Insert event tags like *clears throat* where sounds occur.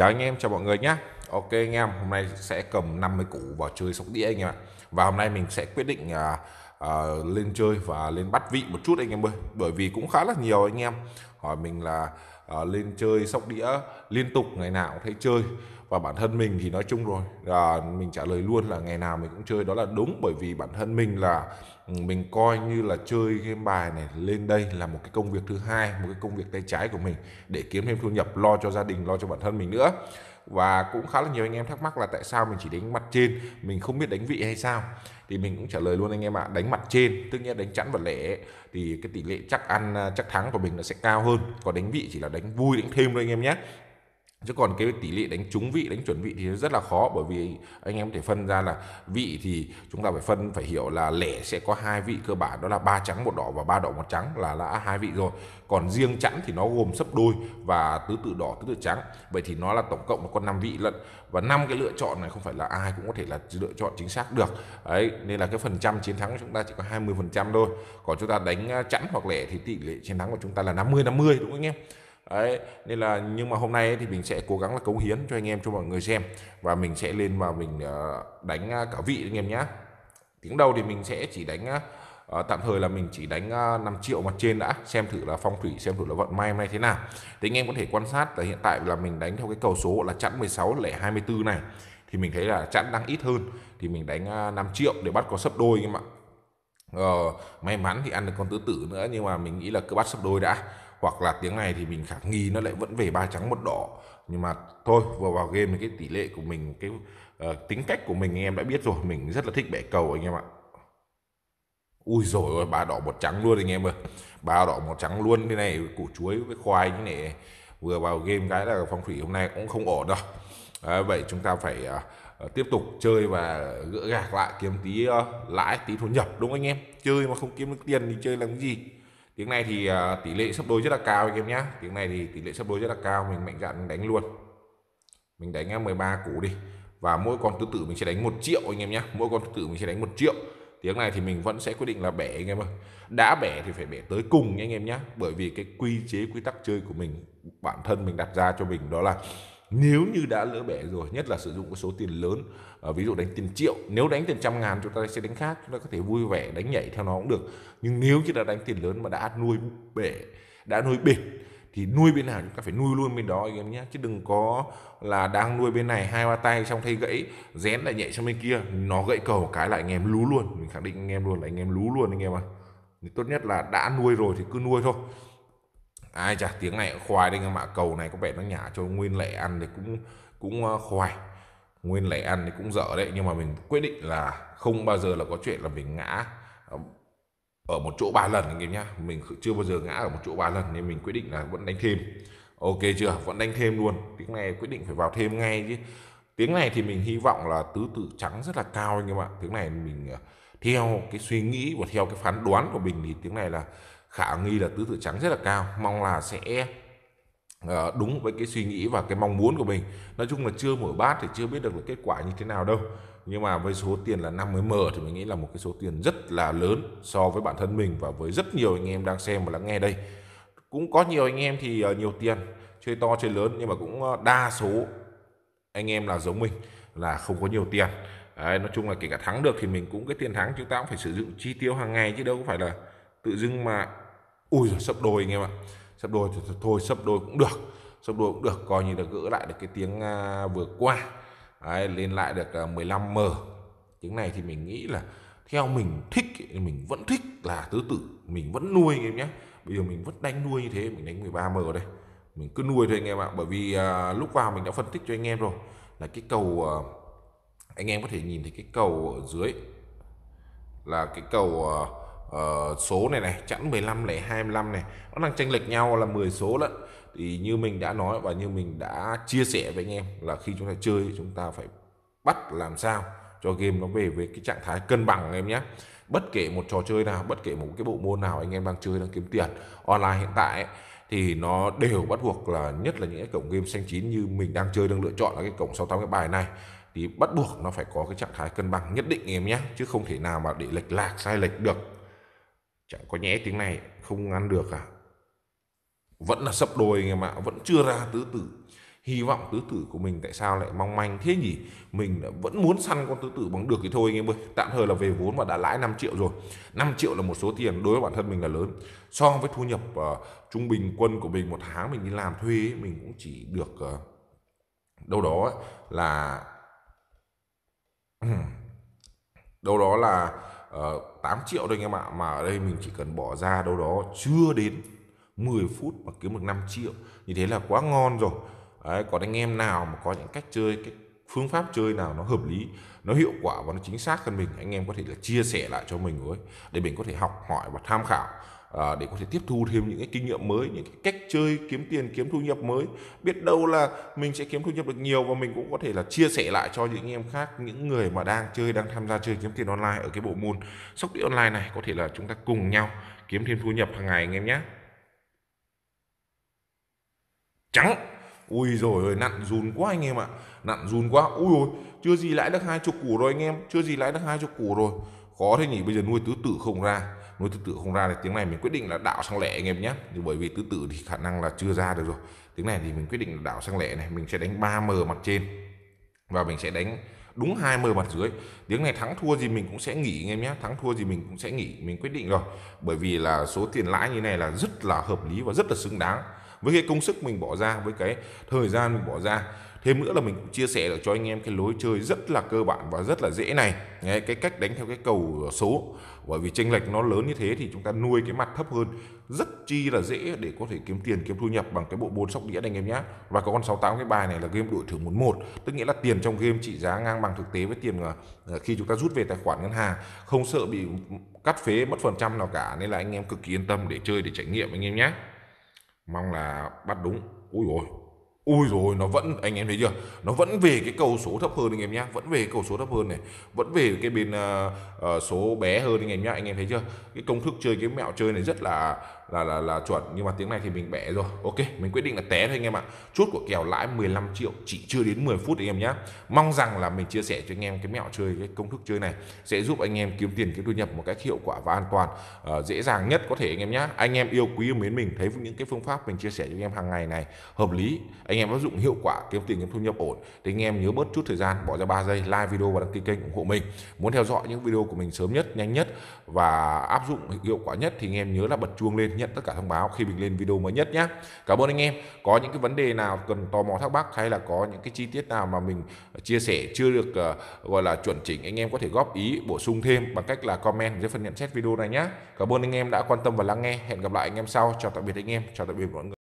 chào anh em chào mọi người nhé ok anh em hôm nay sẽ cầm 50 củ vào chơi sóc đĩa anh em ạ và hôm nay mình sẽ quyết định à, à, lên chơi và lên bắt vị một chút anh em ơi bởi vì cũng khá là nhiều anh em hỏi mình là à, lên chơi sóc đĩa liên tục ngày nào cũng thấy chơi và bản thân mình thì nói chung rồi à, mình trả lời luôn là ngày nào mình cũng chơi đó là đúng bởi vì bản thân mình là ừ, mình coi như là chơi game bài này lên đây là một cái công việc thứ hai một cái công việc tay trái của mình để kiếm thêm thu nhập lo cho gia đình lo cho bản thân mình nữa và cũng khá là nhiều anh em thắc mắc là tại sao mình chỉ đánh mặt trên mình không biết đánh vị hay sao thì mình cũng trả lời luôn anh em ạ à, đánh mặt trên tức nghĩa đánh chẵn và lẻ thì cái tỷ lệ chắc ăn à, chắc thắng của mình nó sẽ cao hơn còn đánh vị chỉ là đánh đánh vui đánh thêm thôi anh em nhé chứ còn cái tỷ lệ đánh trúng vị đánh chuẩn vị thì rất là khó bởi vì anh em có thể phân ra là vị thì chúng ta phải phân phải hiểu là lẻ sẽ có hai vị cơ bản đó là ba trắng một đỏ và ba đỏ một trắng là đã hai vị rồi còn riêng chẵn thì nó gồm sấp đôi và tứ tự đỏ tứ tự trắng vậy thì nó là tổng cộng nó có năm vị lận và năm cái lựa chọn này không phải là ai cũng có thể là lựa chọn chính xác được đấy nên là cái phần trăm chiến thắng của chúng ta chỉ có 20 phần trăm thôi còn chúng ta đánh à, chẵn hoặc lẻ thì tỷ lệ chiến thắng của chúng ta là 50 50 đúng không anh em đấy nên là nhưng mà hôm nay ấy, thì mình sẽ cố gắng là cống hiến cho anh em cho mọi người xem và mình sẽ lên mà mình ờ, đánh ờ, cả vị anh em nhá. tiếng đầu thì mình sẽ chỉ đánh À, tạm thời là mình chỉ đánh 5 triệu mặt trên đã xem thử là phong thủy xem thử là vận may hôm nay thế nào thì anh em có thể quan sát là hiện tại là mình đánh theo cái cầu số là chẵn 16 lẻ 24 này thì mình thấy là chẵn đang ít hơn thì mình đánh 5 triệu để bắt có sấp đôi anh em ạ ờ, may mắn thì ăn được con tứ tử nữa nhưng mà mình nghĩ là cứ bắt sấp đôi đã hoặc là tiếng này thì mình khả nghi nó lại vẫn về ba trắng một đỏ nhưng mà thôi vừa vào game thì cái tỷ lệ của mình cái uh, tính cách của mình anh em đã biết rồi mình rất là thích bẻ cầu anh em ạ ui rồi ba đỏ một trắng luôn anh em ơi ba đỏ một trắng luôn cái này củ chuối với khoai như này vừa vào game cái là phong thủy hôm nay cũng không ổn đâu à, vậy chúng ta phải uh, tiếp tục chơi và gỡ gạc lại kiếm tí uh, lãi tí thu nhập đúng không anh em chơi mà không kiếm được tiền thì chơi làm cái gì tiếng này thì uh, tỷ lệ sắp đôi rất là cao anh em nhé tiếng này thì tỷ lệ sắp đôi rất là cao mình mạnh dạn đánh luôn mình đánh 13 à, củ đi và mỗi con thứ tự mình sẽ đánh một triệu anh em nhé mỗi con thứ tự mình sẽ đánh một triệu tiếng này thì mình vẫn sẽ quyết định là bẻ anh em ơi đã bẻ thì phải bẻ tới cùng nha anh em nhé bởi vì cái quy chế quy tắc chơi của mình bản thân mình đặt ra cho mình đó là nếu như đã lỡ bể rồi nhất là sử dụng cái số tiền lớn à, ví dụ đánh tiền triệu nếu đánh tiền trăm ngàn chúng ta sẽ đánh khác chúng ta có thể vui vẻ đánh nhảy theo nó cũng được nhưng nếu như đã đánh tiền lớn mà đã nuôi bể đã nuôi bệt thì nuôi bên nào chúng ta phải nuôi luôn bên đó anh em nhé chứ đừng có là đang nuôi bên này hai ba tay xong thấy gãy rén lại nhảy sang bên kia nó gãy cầu cái lại anh em lú luôn mình khẳng định anh em luôn là anh em lú luôn anh em ạ à. tốt nhất là đã nuôi rồi thì cứ nuôi thôi ai chả tiếng này cũng khoai đấy anh em cầu này có vẻ nó nhả cho nguyên lệ ăn thì cũng cũng ờ, khoai nguyên lệ ăn thì cũng dở đấy nhưng mà mình quyết định là không bao giờ là có chuyện là mình ngã ờ, ở một chỗ ba lần anh em nhá mình chưa bao giờ ngã ở một chỗ ba lần nên mình quyết định là vẫn đánh thêm ok chưa vẫn đánh thêm luôn tiếng này quyết định phải vào thêm ngay chứ tiếng này thì mình hy vọng là tứ tự trắng rất là cao anh em ạ tiếng này mình ờ, theo cái suy nghĩ và theo cái phán đoán của mình thì tiếng này là khả nghi là tứ tự trắng rất là cao mong là sẽ ờ, đúng với cái suy nghĩ và cái mong muốn của mình nói chung là chưa mở bát thì chưa biết được là kết quả như thế nào đâu nhưng mà với số tiền là 50 m thì mình nghĩ là một cái số tiền rất là lớn so với bản thân mình và với rất nhiều anh em đang xem và lắng nghe đây cũng có nhiều anh em thì ờ, nhiều tiền chơi to chơi lớn nhưng mà cũng ờ, đa số anh em là giống mình là không có nhiều tiền Đấy, nói chung là kể cả thắng được thì mình cũng cái tiền thắng chúng ta cũng phải sử dụng chi tiêu hàng ngày chứ đâu có phải là tự dưng mà ui rồi sấp đôi anh em ạ sấp đôi thì thôi sấp đôi cũng được sấp đôi cũng được coi như là gỡ lại được cái tiếng vừa qua Đấy, lên lại được 15 à, m tiếng này thì mình nghĩ là theo mình thích mình vẫn thích là thứ tự mình vẫn nuôi anh em nhé bây giờ mình vẫn đánh nuôi như thế mình đánh 13 m đây mình cứ nuôi thôi anh em ạ bởi vì à, lúc vào mình đã phân tích cho anh em rồi là cái cầu à, anh em có thể nhìn thấy cái cầu ở dưới là cái cầu uh, Ờ, số này này chẵn 15 này 25 này nó đang chênh lệch nhau là 10 số lận thì như mình đã nói và như mình đã chia sẻ với anh em là khi chúng ta chơi chúng ta phải bắt làm sao cho game nó về với cái trạng thái cân bằng em nhé bất kể một trò chơi nào bất kể một cái bộ môn nào anh em đang chơi đang kiếm tiền online hiện tại ấy, thì nó đều bắt buộc là nhất là những cái cổng game xanh chín như mình đang chơi đang lựa chọn là cái cổng 68 cái bài này thì bắt buộc nó phải có cái trạng thái cân bằng nhất định em nhé chứ không thể nào mà để lệch lạc sai lệch được Chẳng có nhẽ tiếng này không ăn được à? Vẫn là sập đồi anh em ạ, vẫn chưa ra tứ tử. Hy vọng tứ tử của mình tại sao lại mong manh thế nhỉ? Mình vẫn muốn săn con tứ tử bằng được thì thôi anh em ơi. Tạm thời là về vốn và đã lãi 5 triệu rồi. 5 triệu là một số tiền đối với bản thân mình là lớn. So với thu nhập uh, trung bình quân của mình một tháng mình đi làm thuê ấy, mình cũng chỉ được uh, *clears throat* đâu đó là đâu đó là uh, ờ, 8 triệu thôi anh em ạ mà ở đây mình chỉ cần bỏ ra đâu đó chưa đến 10 phút mà kiếm được 5 triệu như thế là quá ngon rồi Đấy, còn anh em nào mà có những cách chơi cái phương pháp chơi nào nó hợp lý nó hiệu quả và nó chính xác hơn mình anh em có thể là chia sẻ lại cho mình với để mình có thể học hỏi và tham khảo à, để có thể tiếp thu thêm những cái kinh nghiệm mới những cái cách chơi kiếm tiền kiếm thu nhập mới biết đâu là mình sẽ kiếm thu nhập được nhiều và mình cũng có thể là chia sẻ lại cho những anh em khác những người mà đang chơi đang tham gia chơi kiếm tiền online ở cái bộ môn sóc đĩa online này có thể là chúng ta cùng nhau kiếm thêm thu nhập hàng ngày anh em nhé trắng ui rồi ơi nặn run quá anh em ạ nặn run quá ui ôi chưa gì lãi được hai chục củ rồi anh em chưa gì lãi được hai chục củ rồi khó thế nhỉ bây giờ nuôi tứ tử không ra nếu tứ tự không ra thì tiếng này mình quyết định là đạo sang lẻ anh em nhé nhưng bởi vì tứ tự thì khả năng là chưa ra được rồi tiếng này thì mình quyết định là đạo sang lẻ này mình sẽ đánh 3 m mặt trên và mình sẽ đánh đúng 20 mặt dưới tiếng này thắng thua gì mình cũng sẽ nghỉ anh em nhé thắng thua gì mình cũng sẽ nghỉ mình quyết định rồi bởi vì là số tiền lãi như này là rất là hợp lý và rất là xứng đáng với cái công sức mình bỏ ra với cái thời gian mình bỏ ra thêm nữa là mình cũng chia sẻ được cho anh em cái lối chơi rất là cơ bản và rất là dễ này cái cách đánh theo cái cầu số bởi vì chênh lệch nó lớn như thế thì chúng ta nuôi cái mặt thấp hơn rất chi là dễ để có thể kiếm tiền kiếm thu nhập bằng cái bộ bốn sóc đĩa anh em nhé và có con 68 cái bài này là game đội thưởng 11 tức nghĩa là tiền trong game trị giá ngang bằng thực tế với tiền ờ, khi chúng ta rút về tài khoản ngân hàng không sợ bị cắt phế mất phần trăm nào cả nên là anh em cực kỳ yên tâm để chơi để trải nghiệm anh em nhé mong là bắt đúng ui rồi ui rồi nó vẫn anh em thấy chưa? Nó vẫn về cái cầu số thấp hơn anh em nhá, vẫn về cầu số thấp hơn này, vẫn về cái bên uh, số bé hơn anh em nhá. Anh em thấy chưa? Cái công thức chơi cái mẹo chơi này rất là là là là chuẩn nhưng mà tiếng này thì mình bẻ rồi ok mình quyết định là té thôi anh em ạ chốt của kèo lãi 15 triệu chỉ chưa đến 10 phút anh em nhé mong rằng là mình chia sẻ cho anh em cái mẹo chơi cái công thức chơi này sẽ giúp anh em kiếm tiền kiếm thu nhập một cách hiệu quả và an toàn uh, dễ dàng nhất có thể anh em nhé anh em yêu quý yêu mến mình thấy những cái phương pháp mình chia sẻ cho anh em hàng ngày này hợp lý anh em áp dụng hiệu quả kiếm tiền kiếm thu nhập ổn thì anh em nhớ bớt chút thời gian bỏ ra 3 giây like video và đăng ký kênh ủng hộ mình muốn theo dõi những video của mình sớm nhất nhanh nhất và áp dụng hiệu quả nhất thì anh em nhớ là bật chuông lên nhận tất cả thông báo khi mình lên video mới nhất nhé. Cảm ơn anh em. Có những cái vấn đề nào cần tò mò thắc mắc hay là có những cái chi tiết nào mà mình ờ, chia sẻ chưa được uh, gọi là chuẩn chỉnh anh em có thể góp ý bổ sung thêm bằng cách là comment dưới phần nhận xét video này nhé. Cảm ơn anh em đã quan tâm và lắng nghe. Hẹn gặp lại anh em sau. Chào tạm biệt anh em. Chào tạm biệt mọi người.